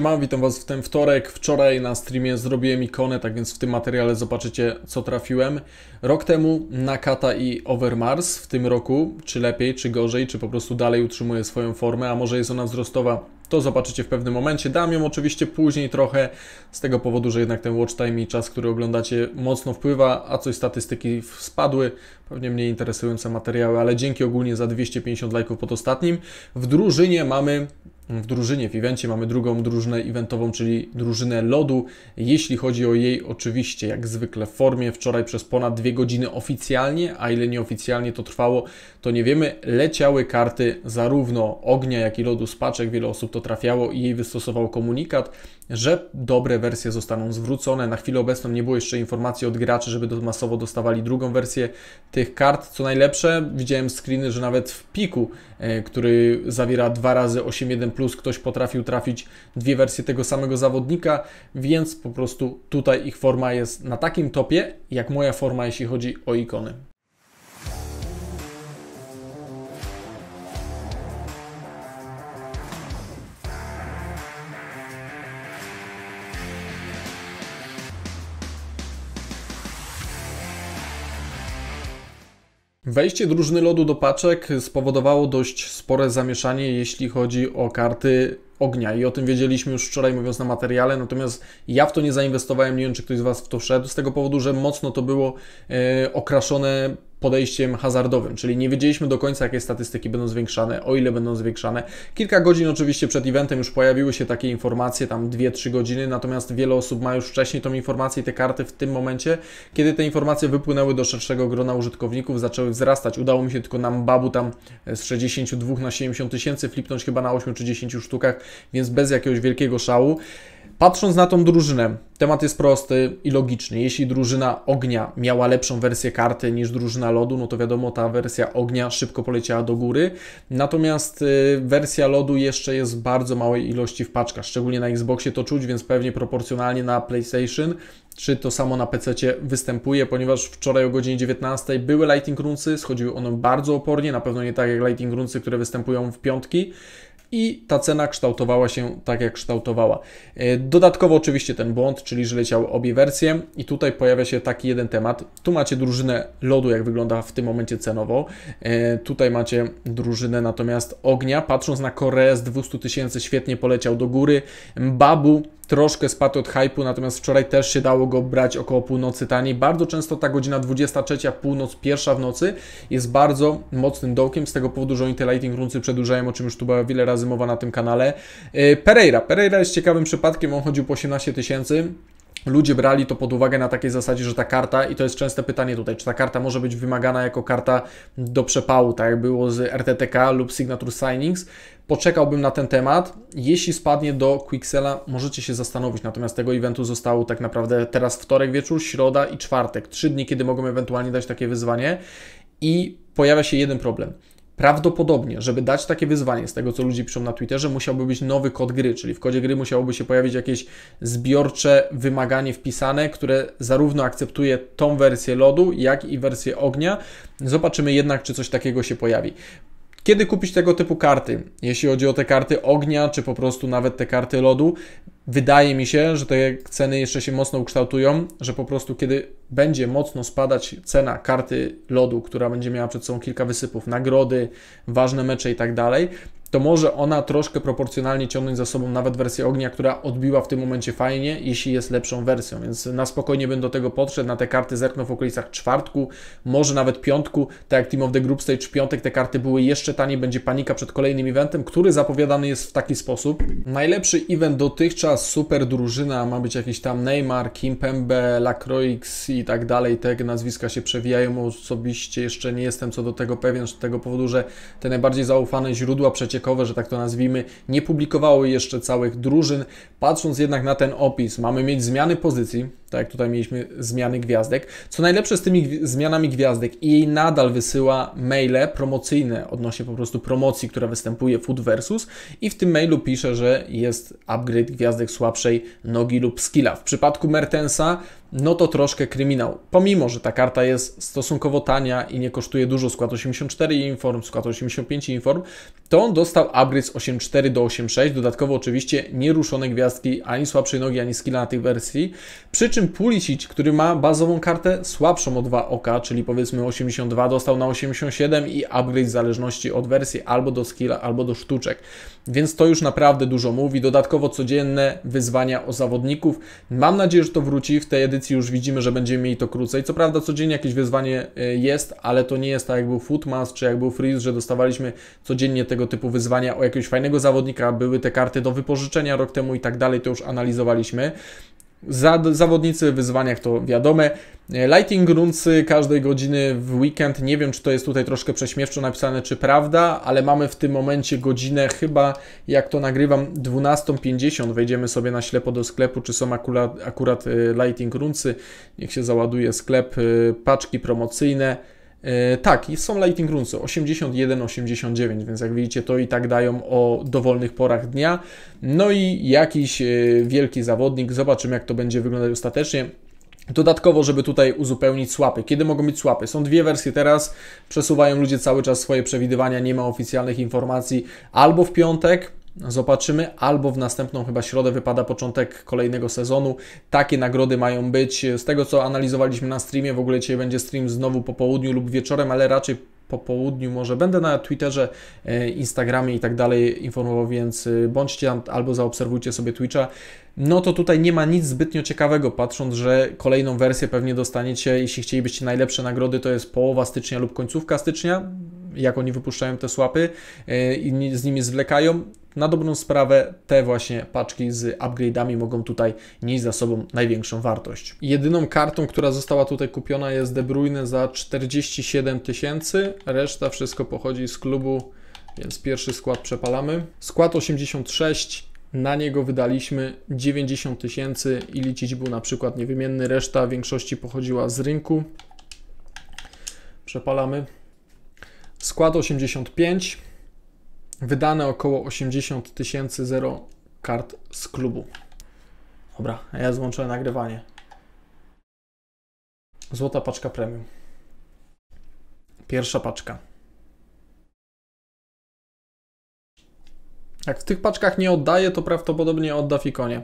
mam witam Was w ten wtorek. Wczoraj na streamie zrobiłem ikonę, tak więc w tym materiale zobaczycie, co trafiłem. Rok temu Nakata i Overmars w tym roku, czy lepiej, czy gorzej, czy po prostu dalej utrzymuje swoją formę, a może jest ona wzrostowa, to zobaczycie w pewnym momencie. Dam ją oczywiście później trochę, z tego powodu, że jednak ten watch time i czas, który oglądacie, mocno wpływa, a coś statystyki spadły, pewnie mniej interesujące materiały, ale dzięki ogólnie za 250 lajków pod ostatnim. W drużynie mamy w drużynie. W evencie mamy drugą drużynę eventową, czyli drużynę lodu. Jeśli chodzi o jej, oczywiście, jak zwykle w formie, wczoraj przez ponad dwie godziny oficjalnie, a ile nieoficjalnie to trwało, to nie wiemy, leciały karty zarówno ognia, jak i lodu z paczek. Wiele osób to trafiało i jej wystosował komunikat że dobre wersje zostaną zwrócone. Na chwilę obecną nie było jeszcze informacji od graczy, żeby masowo dostawali drugą wersję tych kart. Co najlepsze, widziałem screeny, że nawet w piku, e, który zawiera dwa razy 8.1+, ktoś potrafił trafić dwie wersje tego samego zawodnika, więc po prostu tutaj ich forma jest na takim topie, jak moja forma, jeśli chodzi o ikony. Wejście drużyny lodu do paczek spowodowało dość spore zamieszanie, jeśli chodzi o karty ognia i o tym wiedzieliśmy już wczoraj mówiąc na materiale, natomiast ja w to nie zainwestowałem, nie wiem czy ktoś z Was w to wszedł, z tego powodu, że mocno to było e, okraszone podejściem hazardowym, czyli nie wiedzieliśmy do końca, jakie statystyki będą zwiększane, o ile będą zwiększane. Kilka godzin oczywiście przed eventem już pojawiły się takie informacje, tam 2-3 godziny, natomiast wiele osób ma już wcześniej tą informację i te karty w tym momencie, kiedy te informacje wypłynęły do szerszego grona użytkowników, zaczęły wzrastać. Udało mi się tylko nam babu tam z 62 na 70 tysięcy flipnąć chyba na 8 czy 10 sztukach, więc bez jakiegoś wielkiego szału. Patrząc na tą drużynę, temat jest prosty i logiczny. Jeśli drużyna ognia miała lepszą wersję karty niż drużyna lodu, no to wiadomo, ta wersja ognia szybko poleciała do góry. Natomiast y, wersja lodu jeszcze jest w bardzo małej ilości w paczkach, szczególnie na Xboxie to czuć, więc pewnie proporcjonalnie na PlayStation czy to samo na PC występuje, ponieważ wczoraj o godzinie 19 były Lightning Runcy, schodziły one bardzo opornie, na pewno nie tak jak Lightning Runcy, które występują w piątki i ta cena kształtowała się tak, jak kształtowała. E, dodatkowo oczywiście ten błąd, czyli że leciały obie wersje i tutaj pojawia się taki jeden temat. Tu macie drużynę lodu, jak wygląda w tym momencie cenowo. E, tutaj macie drużynę natomiast ognia. Patrząc na Koreę z 200 tysięcy świetnie poleciał do góry. Babu troszkę spadł od hypu, natomiast wczoraj też się dało go brać około północy taniej. Bardzo często ta godzina 23, północ, pierwsza w nocy jest bardzo mocnym dołkiem z tego powodu, że oni te lighting runcy przedłużają, o czym już tu była wiele razy mowa na tym kanale. E, Pereira. Pereira jest ciekawym przypadkiem, on chodził po 18 tysięcy ludzie brali to pod uwagę na takiej zasadzie, że ta karta, i to jest częste pytanie tutaj, czy ta karta może być wymagana jako karta do przepału, tak jak było z RTTK lub Signature Signings. Poczekałbym na ten temat. Jeśli spadnie do Quicksela, możecie się zastanowić. Natomiast tego eventu zostało tak naprawdę teraz wtorek wieczór, środa i czwartek. Trzy dni, kiedy mogą ewentualnie dać takie wyzwanie. I pojawia się jeden problem. Prawdopodobnie, żeby dać takie wyzwanie, z tego co ludzie piszą na Twitterze, musiałby być nowy kod gry, czyli w kodzie gry musiałoby się pojawić jakieś zbiorcze wymaganie wpisane, które zarówno akceptuje tą wersję lodu, jak i wersję ognia. Zobaczymy jednak, czy coś takiego się pojawi. Kiedy kupić tego typu karty? Jeśli chodzi o te karty ognia, czy po prostu nawet te karty lodu, wydaje mi się, że te ceny jeszcze się mocno ukształtują, że po prostu kiedy będzie mocno spadać cena karty lodu, która będzie miała przed sobą kilka wysypów, nagrody, ważne mecze i tak dalej, to może ona troszkę proporcjonalnie ciągnąć za sobą nawet wersję ognia, która odbiła w tym momencie fajnie, jeśli jest lepszą wersją. Więc na spokojnie będę do tego podszedł, na te karty zerknął w okolicach czwartku, może nawet piątku. Tak jak Team of the Group Stage piątek, te karty były jeszcze taniej, będzie panika przed kolejnym eventem, który zapowiadany jest w taki sposób. Najlepszy event dotychczas, super drużyna, ma być jakiś tam Neymar, Kimpembe, Lacroix i tak dalej. Te nazwiska się przewijają osobiście, jeszcze nie jestem co do tego pewien, z tego powodu, że te najbardziej zaufane źródła przecież że tak to nazwijmy, nie publikowały jeszcze całych drużyn. Patrząc jednak na ten opis, mamy mieć zmiany pozycji, tak jak tutaj mieliśmy zmiany gwiazdek. Co najlepsze z tymi zmianami gwiazdek, i jej nadal wysyła maile promocyjne odnośnie po prostu promocji, która występuje Food Versus i w tym mailu pisze, że jest upgrade gwiazdek słabszej nogi lub skilla. W przypadku Mertensa no to troszkę kryminał. Pomimo, że ta karta jest stosunkowo tania i nie kosztuje dużo, skład 84 inform, skład 85 inform, to on dostał upgrade z 84 do 86, dodatkowo oczywiście nieruszone gwiazdki, ani słabszej nogi, ani skilla na tych wersji, przy czym czym Pulisic, który ma bazową kartę słabszą o 2 oka, czyli powiedzmy 82, dostał na 87 i upgrade w zależności od wersji albo do skilla, albo do sztuczek. Więc to już naprawdę dużo mówi. Dodatkowo codzienne wyzwania o zawodników. Mam nadzieję, że to wróci. W tej edycji już widzimy, że będziemy mieli to krócej. Co prawda codziennie jakieś wyzwanie e, jest, ale to nie jest tak jak był Footmas czy jak był Freeze, że dostawaliśmy codziennie tego typu wyzwania o jakiegoś fajnego zawodnika. Były te karty do wypożyczenia rok temu i tak dalej, to już analizowaliśmy zawodnicy w wyzwaniach to wiadome. Lighting Runcy każdej godziny w weekend. Nie wiem, czy to jest tutaj troszkę prześmiewczo napisane, czy prawda, ale mamy w tym momencie godzinę chyba, jak to nagrywam, 12.50. Wejdziemy sobie na ślepo do sklepu, czy są akurat, akurat e, Lighting Runcy, Niech się załaduje sklep, e, paczki promocyjne. E, tak, są lighting roomsy 81, 89, więc jak widzicie to i tak dają o dowolnych porach dnia. No i jakiś e, wielki zawodnik, zobaczymy jak to będzie wyglądać ostatecznie. Dodatkowo, żeby tutaj uzupełnić słapy. Kiedy mogą być słapy? Są dwie wersje teraz, przesuwają ludzie cały czas swoje przewidywania, nie ma oficjalnych informacji. Albo w piątek, Zobaczymy, albo w następną chyba środę wypada początek kolejnego sezonu. Takie nagrody mają być. Z tego co analizowaliśmy na streamie, w ogóle dzisiaj będzie stream znowu po południu lub wieczorem, ale raczej po południu może będę na Twitterze, e, Instagramie i tak dalej informował, więc e, bądźcie albo zaobserwujcie sobie Twitcha. No to tutaj nie ma nic zbytnio ciekawego, patrząc, że kolejną wersję pewnie dostaniecie, jeśli chcielibyście najlepsze nagrody, to jest połowa stycznia lub końcówka stycznia jak oni wypuszczają te słapy e, i z nimi zwlekają na dobrą sprawę te właśnie paczki z upgrade'ami mogą tutaj nieść za sobą największą wartość. Jedyną kartą, która została tutaj kupiona jest De Bruyne za 47 tysięcy, reszta wszystko pochodzi z klubu, więc pierwszy skład przepalamy. Skład 86, na niego wydaliśmy 90 tysięcy i liczyć był na przykład niewymienny, reszta w większości pochodziła z rynku. Przepalamy. Skład 85 Wydane około 80 tysięcy zero kart z klubu. Dobra, ja złączę nagrywanie. Złota paczka premium. Pierwsza paczka. Jak w tych paczkach nie oddaje, to prawdopodobnie odda Fikonie.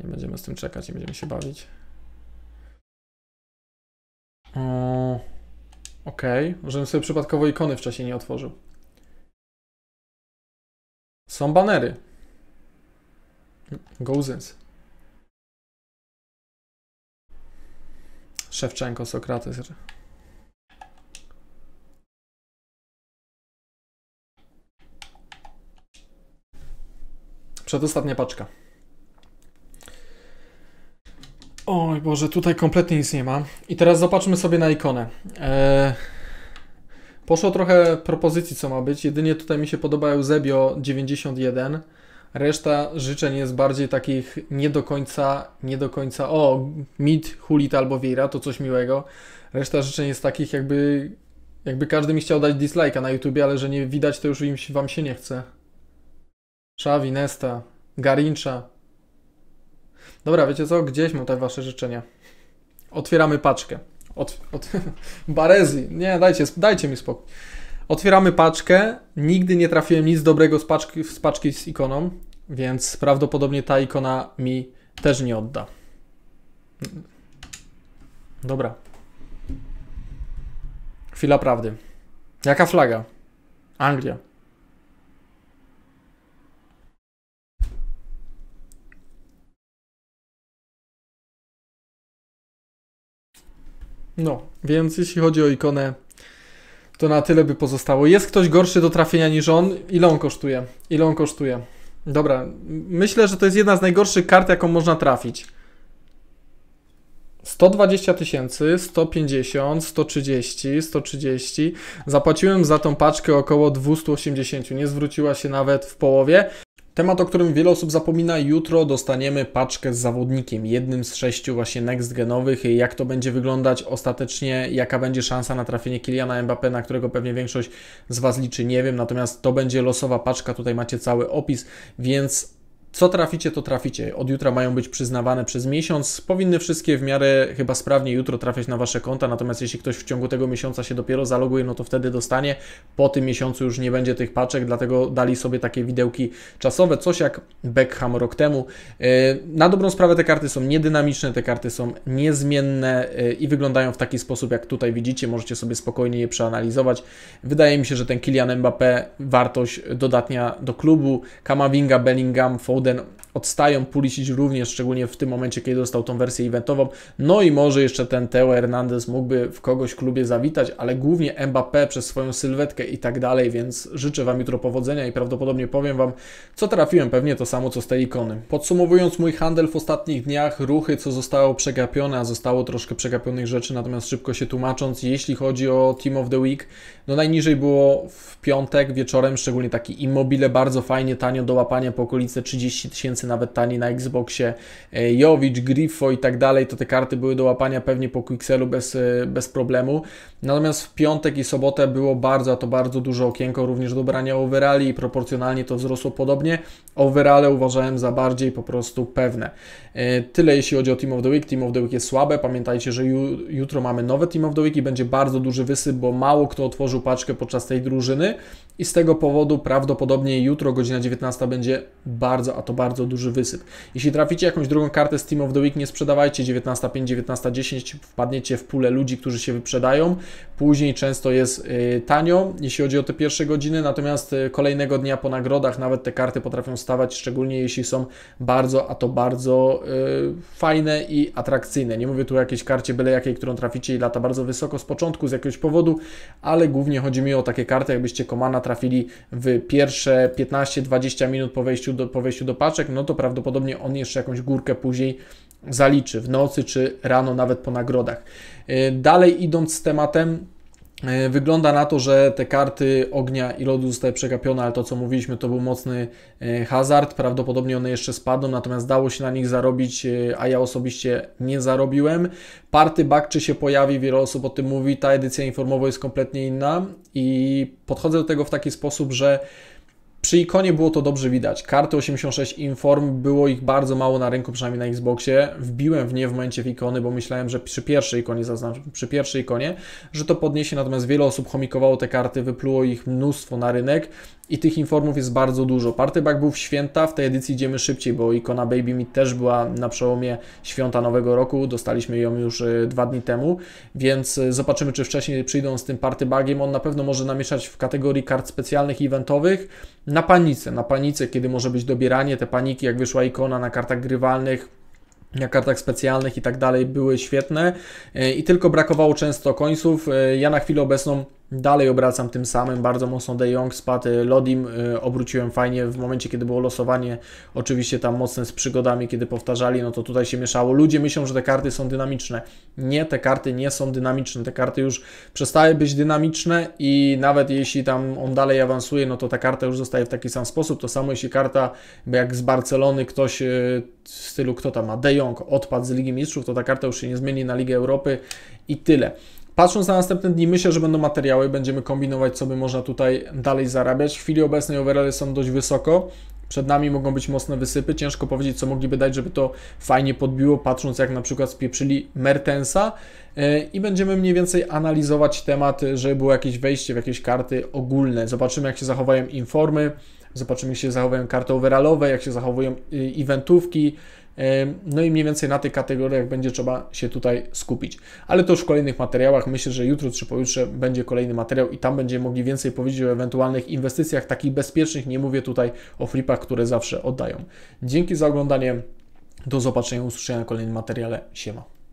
Nie będziemy z tym czekać, nie będziemy się bawić. Okej, okay. żebym sobie przypadkowo ikony wcześniej nie otworzył. Są banery. Gozens. Szewczenko, Sokrates. Przedostatnia paczka. Oj Boże, tutaj kompletnie nic nie ma. I teraz zobaczmy sobie na ikonę. Eee... Poszło trochę propozycji, co ma być. Jedynie tutaj mi się podoba Eusebio 91. Reszta życzeń jest bardziej takich nie do końca, nie do końca, o, mit, hulit albo wira, to coś miłego. Reszta życzeń jest takich jakby, jakby każdy mi chciał dać dislike'a na YouTubie, ale że nie widać, to już im, wam się nie chce. Szawi, Nesta, Garincha. Dobra, wiecie co? Gdzieś mam te wasze życzenia. Otwieramy paczkę. Od, od, Barezi. Nie, dajcie, dajcie mi spokój. Otwieramy paczkę. Nigdy nie trafiłem nic dobrego z paczki z, paczki z ikoną, więc prawdopodobnie ta ikona mi też nie odda. Dobra. Chwila prawdy. Jaka flaga? Anglia. No, więc jeśli chodzi o ikonę, to na tyle by pozostało. Jest ktoś gorszy do trafienia niż on? Ile on kosztuje? Ile on kosztuje? Dobra, myślę, że to jest jedna z najgorszych kart, jaką można trafić. 120 tysięcy, 150, 130, 130. Zapłaciłem za tą paczkę około 280. Nie zwróciła się nawet w połowie. Temat, o którym wiele osób zapomina, jutro dostaniemy paczkę z zawodnikiem, jednym z sześciu właśnie next genowych. Jak to będzie wyglądać ostatecznie, jaka będzie szansa na trafienie Kiliana Mbappé, na którego pewnie większość z Was liczy, nie wiem. Natomiast to będzie losowa paczka, tutaj macie cały opis, więc co traficie, to traficie. Od jutra mają być przyznawane przez miesiąc. Powinny wszystkie w miarę chyba sprawnie jutro trafiać na wasze konta, natomiast jeśli ktoś w ciągu tego miesiąca się dopiero zaloguje, no to wtedy dostanie. Po tym miesiącu już nie będzie tych paczek, dlatego dali sobie takie widełki czasowe, coś jak Beckham rok temu. E, na dobrą sprawę te karty są niedynamiczne, te karty są niezmienne e, i wyglądają w taki sposób, jak tutaj widzicie. Możecie sobie spokojnie je przeanalizować. Wydaje mi się, że ten Kylian Mbappé, wartość dodatnia do klubu, Kamavinga, Bellingham, Foden, then odstają Pulisic również, szczególnie w tym momencie, kiedy dostał tą wersję eventową. No i może jeszcze ten Teo Hernandez mógłby w kogoś klubie zawitać, ale głównie Mbappé przez swoją sylwetkę i tak dalej, więc życzę Wam jutro powodzenia i prawdopodobnie powiem Wam, co trafiłem, pewnie to samo, co z tej ikony. Podsumowując mój handel w ostatnich dniach, ruchy, co zostało przegapione, a zostało troszkę przegapionych rzeczy, natomiast szybko się tłumacząc, jeśli chodzi o Team of the Week, no najniżej było w piątek wieczorem, szczególnie taki Immobile, bardzo fajnie, tanio do łapania po okolice 30 tysięcy nawet tani na Xboxie, e, Jowicz, Griffo i tak dalej, to te karty były do łapania pewnie po Quixelu bez, e, bez problemu. Natomiast w piątek i sobotę było bardzo, a to bardzo duże okienko również do brania overali i proporcjonalnie to wzrosło podobnie. Overale uważałem za bardziej po prostu pewne. E, tyle jeśli chodzi o Team of the Week. Team of the Week jest słabe. Pamiętajcie, że jutro mamy nowe Team of the Week i będzie bardzo duży wysyp, bo mało kto otworzył paczkę podczas tej drużyny i z tego powodu prawdopodobnie jutro godzina 19 będzie bardzo, a to bardzo duże duży wysyp. Jeśli traficie jakąś drugą kartę z Team of the Week, nie sprzedawajcie 19.5, 19.10, wpadniecie w pulę ludzi, którzy się wyprzedają. Później często jest y, tanio, jeśli chodzi o te pierwsze godziny, natomiast y, kolejnego dnia po nagrodach nawet te karty potrafią stawać, szczególnie jeśli są bardzo, a to bardzo yy, fajne i atrakcyjne. Nie mówię tu o jakiejś karcie byle jakiej, którą traficie i lata bardzo wysoko z początku, z jakiegoś powodu, ale głównie chodzi mi o takie karty, jakbyście Komana trafili w pierwsze 15-20 minut po wejściu do, po wejściu do paczek, no to prawdopodobnie on jeszcze jakąś górkę później zaliczy w nocy czy rano, nawet po nagrodach. E, dalej idąc z tematem, e, Wygląda na to, że te karty ognia i lodu zostały przegapione, ale to co mówiliśmy to był mocny e, hazard. Prawdopodobnie one jeszcze spadną, natomiast dało się na nich zarobić, a ja osobiście nie zarobiłem. Party back się pojawi, wiele osób o tym mówi. Ta edycja informowa jest kompletnie inna i podchodzę do tego w taki sposób, że przy ikonie było to dobrze widać. Karty 86 Inform było ich bardzo mało na rynku, przynajmniej na Xboxie. Wbiłem w nie w momencie w ikony, bo myślałem, że przy pierwszej ikonie, zaznaczam, przy pierwszej ikonie, że to podniesie, natomiast wiele osób chomikowało te karty, wypluło ich mnóstwo na rynek i tych informów jest bardzo dużo. Party Pack był w święta, w tej edycji idziemy szybciej, bo ikona Baby Meat też była na przełomie świąta Nowego Roku, dostaliśmy ją już e, dwa dni temu, więc e, zobaczymy, czy wcześniej przyjdą z tym Party Bagiem. On na pewno może namieszać w kategorii kart specjalnych i eventowych, na panice, na panice, kiedy może być dobieranie, te paniki, jak wyszła ikona na kartach grywalnych, na kartach specjalnych i tak dalej, były świetne e, i tylko brakowało często końców. E, ja na chwilę obecną Dalej obracam tym samym, bardzo mocno De Jong spadł, Lodim y, obróciłem fajnie w momencie, kiedy było losowanie, oczywiście tam mocne z przygodami, kiedy powtarzali, no to tutaj się mieszało. Ludzie myślą, że te karty są dynamiczne. Nie, te karty nie są dynamiczne, te karty już przestały być dynamiczne i nawet jeśli tam on dalej awansuje, no to ta karta już zostaje w taki sam sposób. To samo jeśli karta, jak z Barcelony ktoś y, w stylu, kto tam ma, De Jong odpadł z Ligi Mistrzów, to ta karta już się nie zmieni na Ligę Europy i tyle. Patrząc na następne dni, myślę, że będą materiały, będziemy kombinować, co by można tutaj dalej zarabiać. W chwili obecnej overale są dość wysoko, przed nami mogą być mocne wysypy. Ciężko powiedzieć, co mogliby dać, żeby to fajnie podbiło, patrząc jak na przykład spieprzyli Mertensa. E, I będziemy mniej więcej analizować temat, e, żeby było jakieś wejście w jakieś karty ogólne. Zobaczymy, jak się zachowają informy zobaczymy jak się zachowują karty overallowe, jak się zachowują y, eventówki, no i mniej więcej na tych kategoriach będzie trzeba się tutaj skupić. Ale to już w kolejnych materiałach. Myślę, że jutro czy pojutrze będzie kolejny materiał i tam będziemy mogli więcej powiedzieć o ewentualnych inwestycjach takich bezpiecznych. Nie mówię tutaj o flipach, które zawsze oddają. Dzięki za oglądanie. Do zobaczenia, usłyszenia na kolejnym materiale. Siema.